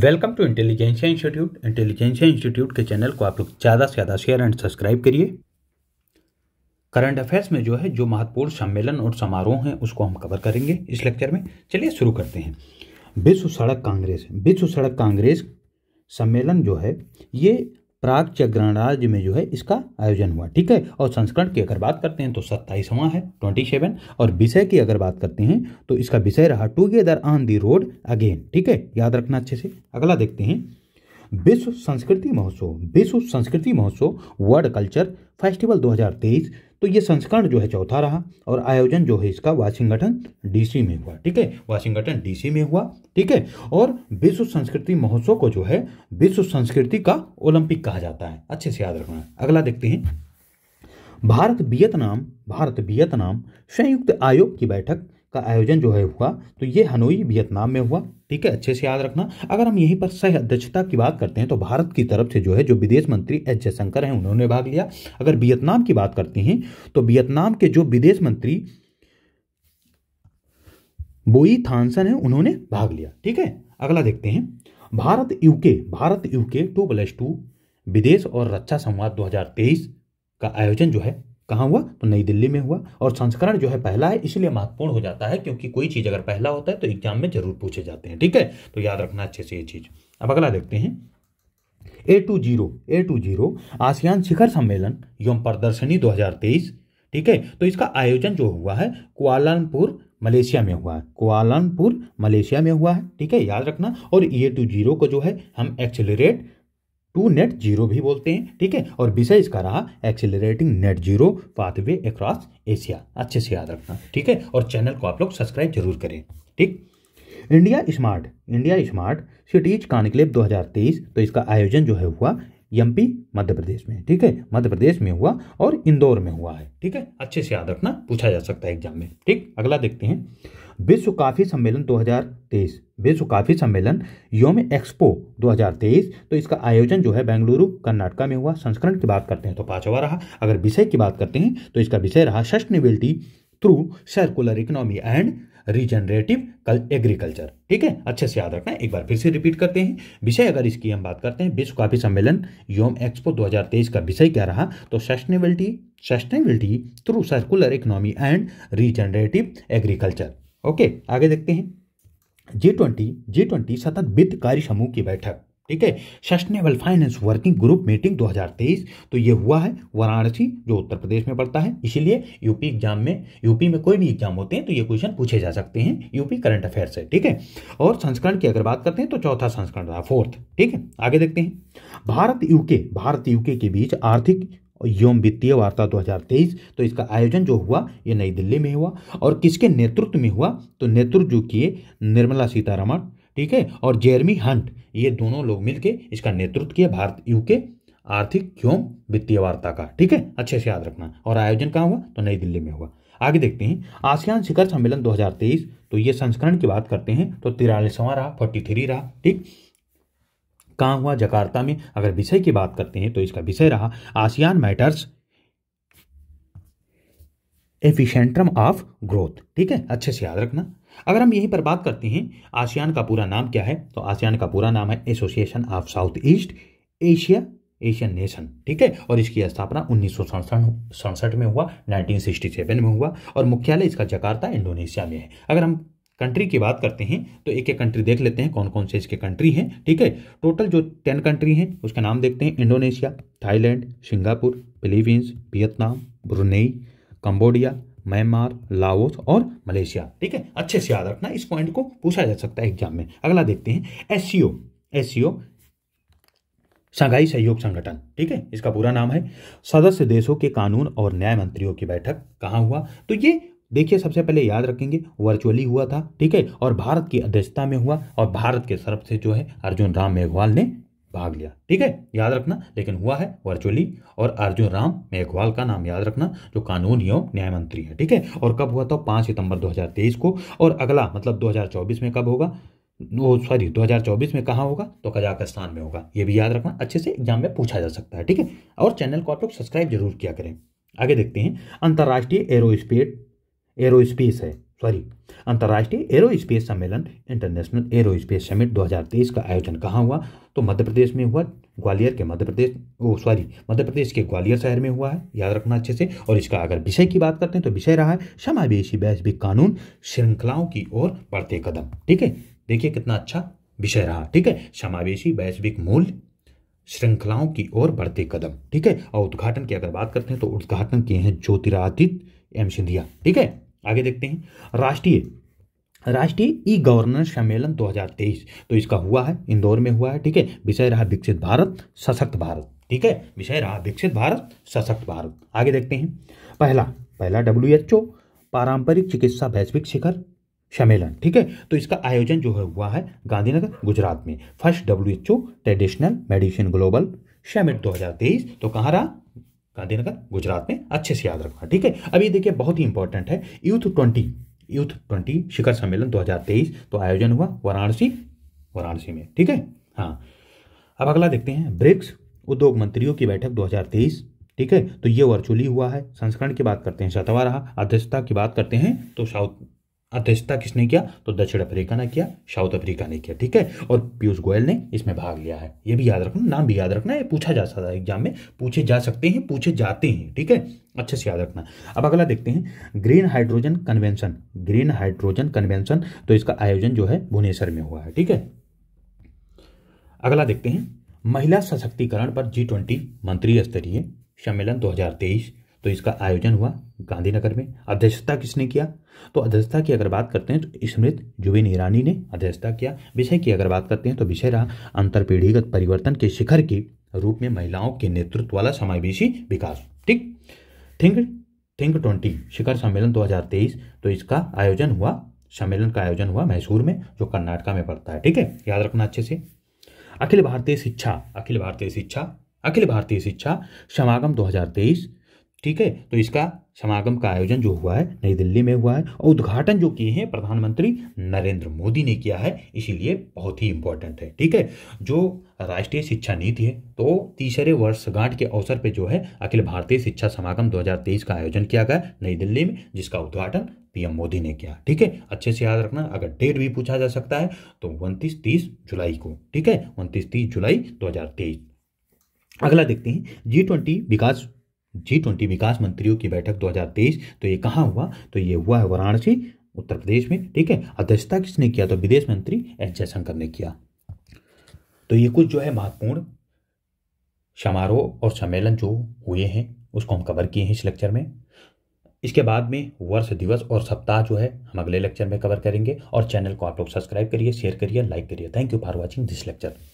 welcome to Intelligentsia Institute Intelligentsia Institute के channel को आप लोग ज़्यादा से ज़्यादा शेयर एंड सब्सक्राइब करिए करंट अफेयर्स में जो है जो महत्वपूर्ण सम्मेलन और समारोह हैं उसको हम कवर करेंगे इस लेक्चर में चलिए शुरू करते हैं विश्व सड़क कांग्रेस विश्व सड़क कांग्रेस सम्मेलन जो है ये प्राग चग्रण राज्य में जो है इसका आयोजन हुआ ठीक है और संस्करण की अगर बात करते हैं तो सत्ताईसवां है ट्वेंटी सेवन और विषय की अगर बात करते हैं तो इसका विषय रहा together on the road again ठीक है याद रखना अच्छे से अगला देखते हैं विश्व संस्कृति महोत्सव विश्व संस्कृति महोत्सव वर्ल्ड कल्चर फेस्टिवल 2023 तो ये संस्करण जो है चौथा रहा और आयोजन जो है इसका वाशिंगटन डीसी में हुआ ठीक है वाशिंगटन डीसी में हुआ ठीक है और विश्व संस्कृति महोत्सव को जो है विश्व संस्कृति का ओलंपिक कहा जाता है अच्छे से याद रखना अगला देखते हैं भारत वियतनाम भारत वियतनाम संयुक्त आयोग की बैठक का आयोजन जो है हुआ तो ये हनोई वियतनाम में हुआ ठीक है अच्छे से याद रखना अगर हम यहीं पर सह अध्यक्षता की बात करते हैं तो भारत की तरफ से जो है जो विदेश मंत्री एस जयशंकर हैं उन्होंने भाग लिया अगर वियतनाम की बात करते हैं तो वियतनाम के जो विदेश मंत्री बोई थानसन है उन्होंने भाग लिया ठीक है अगला देखते हैं Bharat UK Bharat UK two plus two विदेश और रक्षा संवाद 2023 का आयोजन जो है कहाँ हुआ तो नई दिल्ली में हुआ और संस्करण जो है पहला है इसलिए महत्वपूर्ण हो जाता है क्योंकि कोई चीज़ अगर पहला होता है तो एग्जाम में जरूर पूछे जाते हैं ठीक है तो याद रखना अच्छे से ये चीज़ अब अगला देखते हैं A two zero A two zero ASEAN शिखर सम्मेलन एवं प्रदर्शनी 2023 ठीक है तो इसका आयोजन जो हुआ है कुआलनपुर मलेशिया में हुआ है कुआलनपुर मलेशिया में हुआ है ठीक है याद रखना और ए टू जीरो को जो है हम एक्सेलरेट टू नेट जीरो भी बोलते हैं ठीक है और विषय इसका रहा accelerating net zero pathway across Asia अच्छे से याद रखना ठीक है और चैनल को आप लोग सब्सक्राइब जरूर करें ठीक India smart India smart cities हजार 2023 तो इसका आयोजन जो है हुआ एमपी मध्य प्रदेश में ठीक है मध्य प्रदेश में हुआ और इंदौर में हुआ है ठीक है अच्छे से याद रखना पूछा जा सकता है एग्जाम में ठीक अगला देखते हैं विश्व काफ़ी सम्मेलन 2023 विश्व काफ़ी सम्मेलन योम एक्सपो 2023 तो इसका आयोजन जो है बेंगलुरु कर्नाटका में हुआ संस्करण की बात करते हैं तो पांचवा रहा अगर विषय की बात करते हैं तो इसका विषय रहा sustainability through circular economy and regenerative कल एग्रीकल्चर ठीक है अच्छे से याद रखना एक बार फिर से रिपीट करते हैं विषय अगर इसकी हम बात करते हैं विश्व काफी सम्मेलन योम एक्सपो 2023 का विषय क्या रहा तो sustainability sustainability through circular economy and regenerative agriculture okay आगे देखते हैं जी ट्वेंटी जी ट्वेंटी सतत वित्त कार्य समूह की बैठक ठीक है sustainable finance working group meeting 2023 तो ये हुआ है वाराणसी जो उत्तर प्रदेश में पड़ता है इसीलिए यूपी एग्जाम में यूपी में कोई भी एग्जाम होते हैं तो ये क्वेश्चन पूछे जा सकते हैं यूपी करंट अफेयर से ठीक है और संस्करण की अगर बात करते हैं तो चौथा संस्करण रहा फोर्थ ठीक है आगे देखते हैं भारत यूके भारत यूके के बीच आर्थिक यौम वित्तीय वार्ता 2023 तो इसका आयोजन जो हुआ ये नई दिल्ली में हुआ और किसके नेतृत्व में हुआ तो नेतृत्व जो किए निर्मला सीतारमण ठीक है और जेरमी हंट ये दोनों लोग मिलकर इसका नेतृत्व किया भारत यूके आर्थिक यौम वित्तीय वार्ता का ठीक है अच्छे से याद रखना और आयोजन कहाँ हुआ तो नई दिल्ली में हुआ आगे देखते हैं आसियान शिखर सम्मेलन 2023 तो ये संस्करण की बात करते हैं तो तिरालीसवां रहा फोर्टी थ्री रहा ठीक कहाँ हुआ जकार्ता में अगर विषय की बात करते हैं तो इसका विषय रहा ASEAN matters epicentrum of growth ठीक है अच्छे से याद रखना अगर हम यहीं पर बात करते हैं आसियान का पूरा नाम क्या है तो आसियान का पूरा नाम है association of South East Asia Asian nation ठीक है और इसकी स्थापना उन्नीस में हुआ 1967 में हुआ और मुख्यालय इसका जकार्ता इंडोनेशिया में है अगर हम कंट्री की बात करते हैं तो एक एक कंट्री देख लेते हैं कौन कौन से इसके कंट्री हैं ठीक है टोटल जो टेन कंट्री हैं उसका नाम देखते हैं Indonesia Thailand Singapore Philippines Vietnam Brunei Cambodia Myanmar Laos और मलेशिया ठीक है अच्छे से याद रखना इस पॉइंट को पूछा जा सकता है एग्जाम में अगला देखते हैं एस सी शंघाई सहयोग संगठन ठीक है इसका पूरा नाम है सदस्य देशों के कानून और न्याय मंत्रियों की बैठक कहाँ हुआ तो ये देखिए सबसे पहले याद रखेंगे वर्चुअली हुआ था ठीक है और भारत की अध्यक्षता में हुआ और भारत के तरफ से जो है अर्जुन राम मेघवाल ने भाग लिया ठीक है याद रखना लेकिन हुआ है वर्चुअली और अर्जुन राम मेघवाल का नाम याद रखना जो कानून एवं न्याय मंत्री है ठीक है और कब हुआ था पाँच सितंबर 2023 को और अगला मतलब 2024 में कब होगा वो सॉरी 2024 में कहाँ होगा तो कजाकिस्तान में होगा ये भी याद रखना अच्छे से एग्जाम में पूछा जा सकता है ठीक है और चैनल को आप लोग सब्सक्राइब जरूर किया करें आगे देखते हैं अंतर्राष्ट्रीय एरोस्पेस एरोस्पेस है सॉरी अंतर्राष्ट्रीय एरोस्पेस सम्मेलन इंटरनेशनल एरोस्पेस समिट 2023 का आयोजन कहाँ हुआ तो मध्य प्रदेश में हुआ ग्वालियर के मध्य प्रदेश ओ सॉरी मध्य प्रदेश के ग्वालियर शहर में हुआ है याद रखना अच्छे से और इसका अगर विषय की बात करते हैं तो विषय रहा है समावेशी वैश्विक कानून श्रृंखलाओं की ओर बढ़ते कदम ठीक है देखिए कितना अच्छा विषय रहा ठीक है समावेशी वैश्विक मूल्य श्रृंखलाओं की ओर बढ़ते कदम ठीक है और उद्घाटन की अगर बात करते हैं तो उद्घाटन किए हैं ज्योतिरादित्य एम सिंधिया ठीक है आगे देखते हैं राष्ट्रीय राष्ट्रीय ई गवर्नेंस सम्मेलन 2023 तो इसका हुआ है इंदौर में हुआ है ठीक है विषय रहा विकसित भारत सशक्त भारत ठीक है विषय रहा विकसित भारत सशक्त भारत आगे देखते हैं पहला पहला डब्ल्यू एच ओ पारंपरिक चिकित्सा वैश्विक शिखर सम्मेलन ठीक है तो इसका आयोजन जो है हुआ है गांधीनगर गुजरात में first W H O traditional medicine global summit 2023 तो कहाँ रहा गांधीनगर गुजरात में अच्छे से याद रखना ठीक है अब ये देखिए बहुत ही इंपॉर्टेंट है यूथ ट्वेंटी यूथ ट्वेंटी शिखर सम्मेलन 2023 तो आयोजन हुआ वाराणसी वाराणसी में ठीक है हाँ अब अगला देखते हैं ब्रिक्स उद्योग मंत्रियों की बैठक 2023 ठीक है तो ये वर्चुअली हुआ है संस्करण की बात करते हैं सतवा रहा अध्यक्षता की बात करते हैं तो साउथ अध्यक्षता किसने किया तो दक्षिण अफ्रीका ने किया साउथ अफ्रीका ने किया ठीक है और पीयूष गोयल ने इसमें भाग लिया है ये भी याद रखना नाम भी याद रखना है पूछा जा सकता है एग्जाम में पूछे जा सकते हैं पूछे जाते हैं ठीक है अच्छे से याद रखना अब अगला देखते हैं green hydrogen convention green hydrogen convention तो इसका आयोजन जो है भुवनेश्वर में हुआ है ठीक है अगला देखते हैं महिला सशक्तिकरण पर जी ट्वेंटी मंत्री स्तरीय सम्मेलन दो तो इसका आयोजन हुआ गांधीनगर में अध्यक्षता किसने किया तो अध्यक्षता की अगर बात करते हैं तो स्मृत जुबिन ईरानी ने अध्यक्षता किया विषय की अगर बात करते हैं तो विषय रहा अंतरपीढ़ीगत परिवर्तन के शिखर के रूप में महिलाओं के नेतृत्व वाला समावेशी विकास ठीक थिंक थिंक ट्वेंटी शिखर सम्मेलन 2023 तो इसका आयोजन हुआ सम्मेलन का आयोजन हुआ मैसूर में जो कर्नाटका में पड़ता है ठीक है याद रखना अच्छे से अखिल भारतीय शिक्षा अखिल भारतीय शिक्षा अखिल भारतीय शिक्षा समागम दो ठीक है तो इसका समागम का आयोजन जो हुआ है नई दिल्ली में हुआ है और उद्घाटन जो किए हैं प्रधानमंत्री नरेंद्र मोदी ने किया है इसीलिए बहुत ही इंपॉर्टेंट है ठीक है जो राष्ट्रीय शिक्षा नीति है तो तीसरे वर्षगांठ के अवसर पे जो है अखिल भारतीय शिक्षा समागम 2023 का आयोजन किया गया नई दिल्ली में जिसका उद्घाटन पीएम मोदी ने किया ठीक है अच्छे से याद रखना अगर डेट भी पूछा जा सकता है तो उनतीस तीस जुलाई को ठीक है उनतीस तीस जुलाई दो अगला देखते हैं जी ट्वेंटी विकास जी ट्वेंटी विकास मंत्रियों की बैठक 2023 तो ये कहाँ हुआ तो ये हुआ है वाराणसी उत्तर प्रदेश में ठीक है अध्यक्षता किसने किया तो विदेश मंत्री एस जयशंकर ने किया तो ये कुछ जो है महत्वपूर्ण समारोह और सम्मेलन जो हुए हैं उसको हम कवर किए हैं इस लेक्चर में इसके बाद में वर्ष दिवस और सप्ताह जो है हम अगले लेक्चर में कवर करेंगे और चैनल को आप लोग सब्सक्राइब करिए शेयर करिए लाइक करिए thank you for watching this lecture